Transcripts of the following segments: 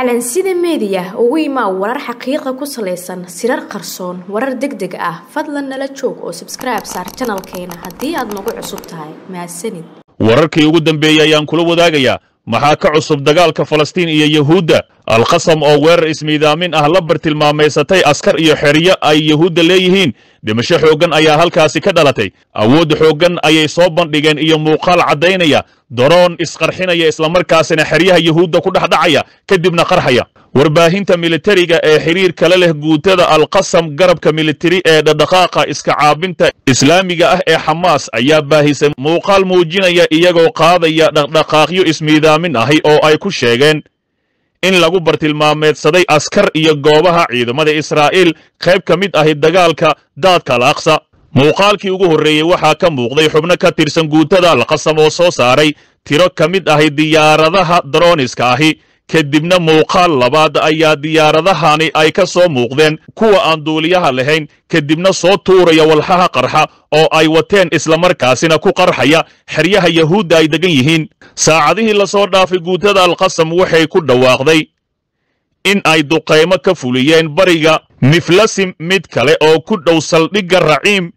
calansida meediya ugu imaa warar xaqiiqa ku salaysan sirar qarsoon warar deg deg ah fadlan nala joog oo sabskribe saar janalkeena haddii aad nagu cusub tahay mahadsanid wararkii ugu dambeeyey ayaan kula wadaagayaa maxaa ka cusub dagaalka falastiin iyo yuhuudda alqasam oo weerar ismiidaamin ah labar tilmaamaysatay askar iyo xeryo ay yuhuudda leeyihiin dhimasho xooggan ayaa halkaasi ka dhalatay awood xooggan ayay soo bandhigeen iyo muuqaal caddaynaya daroon isqarxinaya islamarkaasina xeryaha yuhuudda ku dhexdhacaya kadibna qarxaya warbaahinta militariga ee xiriir kala leh guutada alqasam garabka militari ee dhadhaqaaqa caabinta islaamiga ah ee xamaas ayaa baahisay muuqaal muujinaya iyagoo qaadaya dhaqdhaqaaqyo ismiidaamin ahi oo ay ku sheegeen in lagu bartilmaameedsaday askar iyo goobaha ciidamada israa'iil qayb ka mid ahi dagaalka daadka al muuqaalkii ugu horreeyey waxaa ka muuqday xubno ka tirsan guutada alqasam oo soo saaray tiro ka mid ahi diyaaradaha daroniska ahi kadibna muuqaal labaad ayaa diyaaradahani ay ka soo muuqdeen kuwa aan duuliyaha lahayn kadibna soo tuuraya walxaha qarxa oo ay wateen islamarkaasina ku qarxaya xeryaha yahuudda ay degan yihiin saacadihii la soo dhaafay guutada alqasam waxay ku dhawaaqday in ay duqaymo ka fuliyeen bariga niflasim mid kale oo ku dhow saldhigga raciim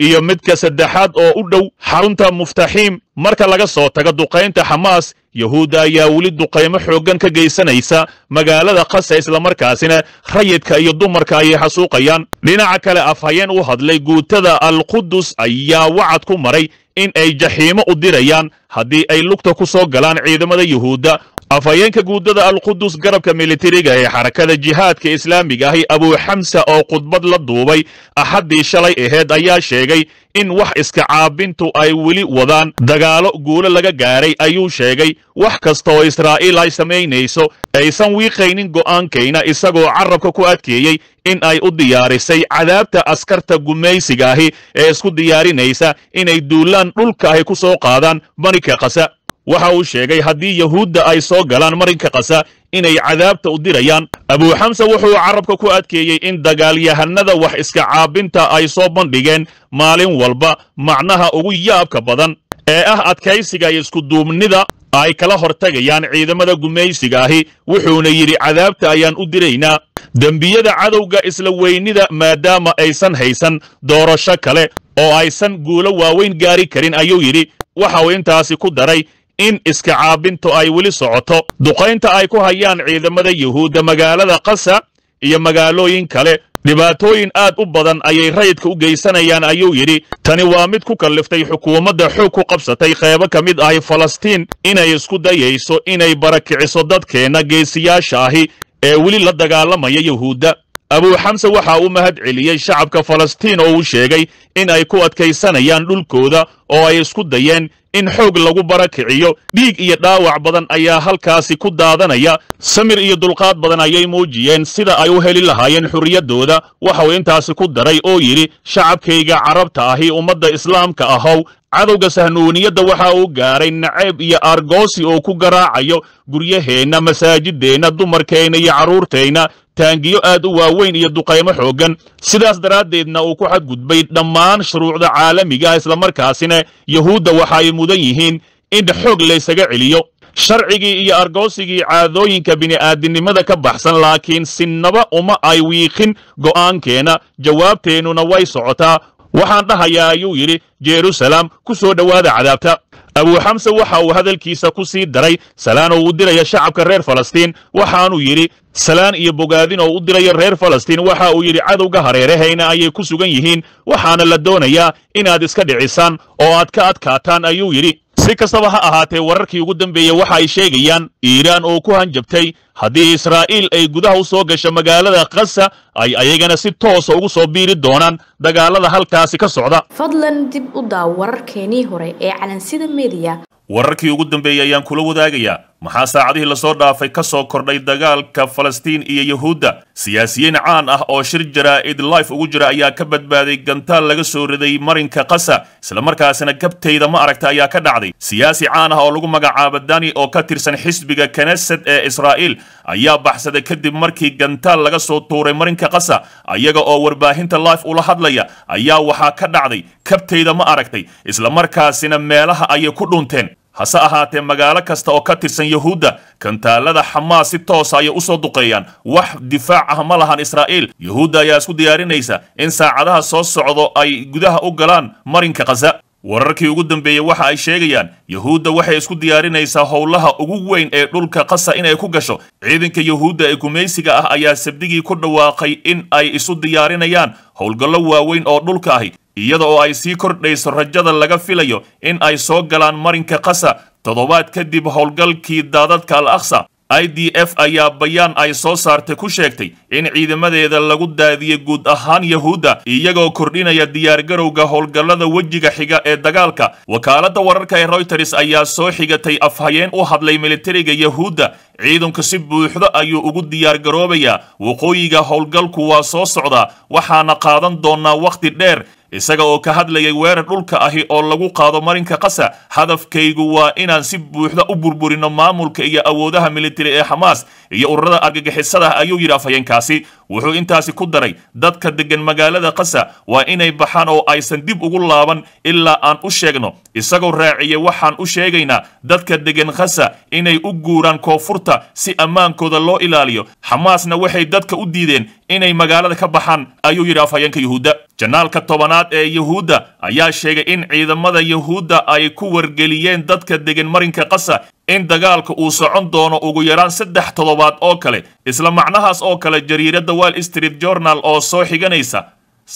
iyo midka saddexaad oo u dhow xarunta muftaxiim marka laga soo tago duqaynta xamaas yuhuudda ayaa weli duqaymo xooggan ka geysanaysa magaalada qasa islamarkaasina rayidka iyo dumarka ayay xasuuqayaan dhinaca kale afhayeen u hadlay guutada alqudus ayaa wacad ku maray in ay jaxiimo u dirayaan haddii ay lugta ku soo galaan ciidamada yuhuudda afhayeenka guutada alqudus garabka militariga ee xarakada jihaadka islaamiga ahi abuuxamsa oo khudbad la duubay axaddii shalay aheed ayaa sheegay in wax iska caabintu ay weli wadaan dagaalo guulo laga gaaray ayuu sheegay wax kasta oo israa'iil ay samaynayso aysan wiiqaynin go'aankayna isagoo carabka ku adkeeyey in ay u diyaarisay cadaabta askarta gumaysiga ahi ee isku diyaarinaysa inay duulaan dhulka ahi ku soo qaadaan marinka qasa waxa uu sheegay haddii yahuudda ay soo galaan marinka qasa inay cadaabta u dirayaan abuu xamse wuxuu carabka ku adkeeyey in dagaalyahannada wax iska caabinta ay soo bandhigeen maalin walba macnaha ugu yaabka badan ee ah adkaysiga iyo iskuduubnida ay kala hortagayaan ciidamada gumaysiga ahi wuxuuna yidhi cadaabta ayaan u diraynaa dembiyada cadowga isla weynida maadaama aysan haysan doorasho kale oo aysan guulo waaweyn gaari karin ayuu yidhi waxa uu intaasi ku daray in iska caabintu ay weli socoto duqaynta ay ku hayaan ciidamada yuhuudda magaalada qasa iyo magaalooyin kale dhibaatooyin aad u badan ayay rayidka u geysanayaan ayuu yidhi tani waa mid ku kalliftay xukuumadda xoog ku qabsatay qeybo ka mid ahi falastiin inay isku dayayso inay barakiciso dadkeenna geesiyaasha ahi ee weli la dagaalamaya yuhuudda abuu xamse waxa uu mahad celiyey shacabka falastiin oo uu sheegay in ay ku adkaysanayaan dhulkooda oo ay isku dayeen in xoog lagu barakiciyo dhiig iyo dhaawac badan ayaa halkaasi ku daadanaya samir iyo dulqaad badan ayay muujiyeen sida ay u heli lahaayeen xurriyaddooda waxau intaasi ku daray oo yidhi shacabkayga carabta ahi ummadda islaamka ahow cadowga sahnuuniyadda waxa uu gaaray nacayb iyo aargoosi oo ku garaacayo guryaheenna masaajideenna dumarkeenna iyo carruurteenna taangiyo aad u waaweyn iyo duqaymo xooggan sidaas daraaddeedna uu ku xadgudbay dhammaan dhammaan shuruucda caalamigaah islamarkaasina yuhuudda waxa ay mudan yihiin in xoog laysaga celiyo sharcigii iyo argoosigii caadooyinka bini'aadinimada ka baxsan laakiin sinnaba uma ay wiiqin go'aankeenna jawaabteennuna way socotaa waxaan dhahayaa ayuu yidhi jerusalem ku soo dhowaada cadaabta abuu xamse waxa uu hadalkiisa ku sii daray salaan oo u diraya shacabka reer falastiin waxaanuu yidhi salaan iyo bogaadin oo u diraya reer falastiin waxa uu yidhi cadowga hareerahayna ayay ku sugan yihiin waxaana la doonayaa inaad iska dhicisaan oo aad ka adkaataan ayuu yidhi si kastaba ha ahaatee wararkii ugu dambeeyey waxa ay sheegayaan iiraan oo ku hanjabtay haddii israa'iil ay gudaha u soo gasho magaalada khasa ay ayagana si toosa ah ugu soo biiri doonaan dagaalada halkaasi ka socda fadlan dib u daaw wararkeenii hore ee calansida mediya wararkii ugu dambeeyey ayaan kula wadaagayaa maxaa saacadihii lasoo dhaafay ka soo kordhay dagaalka falastiin iyo yuhuudda siyaasiyiin caan ah oo shir jaraa'id life ugu jira ayaa ka badbaaday gantaal laga soo riday marinka qasa islamarkaasina gabtayda ma aragta ayaa ka dhacday siyaasi caan ah oo lagu magacaaba dani oo ka tirsan xisbiga kanesed ee israa'iil ayaa baxsaday kadib markii gantaal laga soo tuuray marinka qasa ayaga oo warbaahinta life ula hadlaya ayaa waxaa ka dhacday kabtayda ma aragtay islamarkaasina meelaha ayay ku dhunteen hase ahaatee magaalo kasta oo ka tirsan yuhuudda kantaallada xamaas si toosa ah ayay u soo duqeeyaan wax difaac ah ma lahan israa'iil yuhuudda ayaa isku diyaarinaysa in saacadaha soo socdo ay gudaha u galaan marinka khaza wararkii ugu dambeeyey waxa ay sheegayaan yuhuudda waxay isku diyaarinaysaa howlaha ugu weyn ee dhulka qasa inay ku gasho ciidanka yuhuudda ee gumaysiga ah ayaa sabdigii ku dhawaaqay in ay isu diyaarinayaan howlgallo waaweyn oo dhulka ahi iyada oo ay sii kordhayso rajada laga filayo in ay soo galaan marinka qasa toddobaad kadib howlgalkii daadadka al aksa i d f ayaa bayaan ay soo saartay ku sheegtay in ciidamadeeda lagu daadiyey guud ahaan yahuudda iyagoo kordhinaya diyaargarowga howlgallada wejiga xiga ee dagaalka wakaaladda wararka ee royters ayaa soo xigatay afhayeen u hadlay militariga yahuudda ciidanku si buuxdo ayuu ugu diyaargaroobayaa waqooyiga howlgalku waa soo socdaa waxaana qaadan doonaa wakhti dheer isaga oo ka hadlayay weerar dhulka ahi oo lagu qaado marinka qasa hadafkaygu waa inaan si buuxda u burburino maamulka iyo awoodaha militari ee xamaas iyo ururada argagixisada ayuu yidhi afhayeenkaasi wuxuu intaasi ku daray dadka degan magaalada qasa waa inay baxaan oo aysan dib ugu laaban ilaa aan u sheegno isagoo raaciyay waxaan u sheegaynaa dadka degan khasa inay u guuraan koonfurta si ammaankooda loo ilaaliyo xamaasna waxay dadka u diideen inay magaalada ka baxaan ayuu yidhi afhayeenka yuhuudda janaalka tobanaad ee yuhuudda ayaa sheegay in ciidamada yuhuudda ay ku wargeliyeen dadka degan marinka qasa in dagaalka uu socon doono ugu yaraan saddex toddobaad oo kale isla macnahaas oo kale jariiradda wall street journal oo soo xiganaysa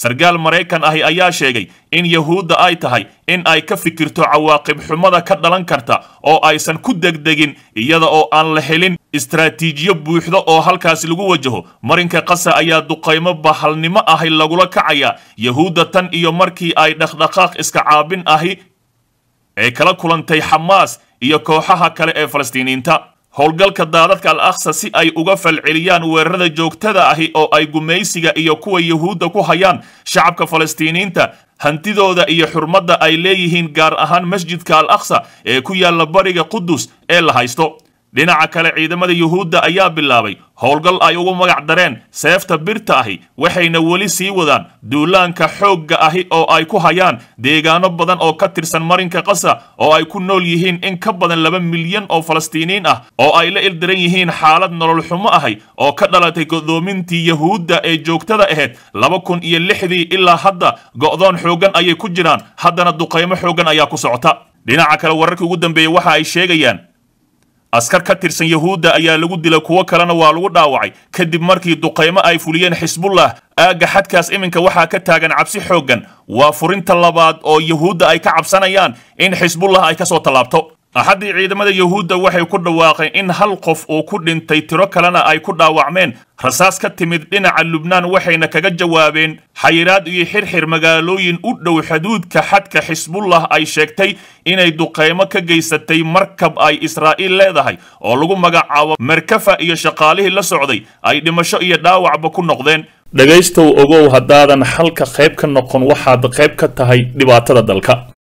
sargaal maraykan ahi ayaa sheegay in yahuudda ay tahay in ay ka fikirto cawaaqib xumada ka dhalan karta oo aysan ku degdegin iyada oo aan la helin istaraatiijiyo buuxda oo halkaasi lagu wajaho marinka qasa ayaa duqaymo bahalnimo ahi lagula kacaya yahuudda tan iyo markii ay dhaqdhaqaaq iska caabin ahi ee kala kulantay xamaas iyo kooxaha kale ee falastiiniinta howlgalka daadadka al akhsa si ay uga falceliyaan weerarada joogtada ahi oo ay gumaysiga iyo kuwa yuhuudda ku hayaan shacabka falastiiniinta hantidooda iyo xurmadda ay leeyihiin gaar ahaan masjidka al akhsa ee ku yaalla bariga qudus ee la haysto dhinaca kale ciidamada yuhuudda ayaa bilaabay howlgal ay ugu magac dareen seefta birta ahi waxayna weli sii wadaan duulaanka xoogga ahi oo ay ku hayaan deegaano badan oo ka tirsan marinka qasa oo ay ku nool yihiin in ka badan laba milyan oo falastiiniin ah oo ay la ildiran yihiin xaalad nolol xumo ahi oo ka dhalatay go'doomintii yuhuudda ee joogtada ahayd laba kun iyo lixdii ilaa hadda go'doon xooggan ayay ku jiraan haddana duqaymo xooggan ayaa ku socota dhinaca kale wararkii ugu dambeeyey waxa ay sheegayaan askar ka tirsan yuhuudda ayaa lagu dila kuwo kalena waa lagu dhaawacay kadib markii duqaymo ay fuliyeen xisbullah aagga xadkaas iminka waxaa ka taagan cabsi xooggan waa furinta labaad oo yuhuudda ay ka cabsanayaan in xisbullah ay ka soo tallaabto axaddii ciidamada yuhuudda waxay ku dhawaaqeen in hal qof uu ku dhintay tiro kalena ay ku dhaawacmeen rasaas ka timid dhinaca lubnaan waxayna kaga jawaabeen xayiraad iyo xirxir magaalooyin u dhow xuduudka xadka xisbullah ay sheegtay inay duqaymo ka geysatay markab ay israa'iil leedahay oo lagu magacaabo merkafa iyo shaqaalihii la socday ay dhimasho iyo dhaawacba ku noqdeen dhegaystow ogow haddaadan xalka qayb ka noqon waxaad qayb ka tahay dhibaatada dalka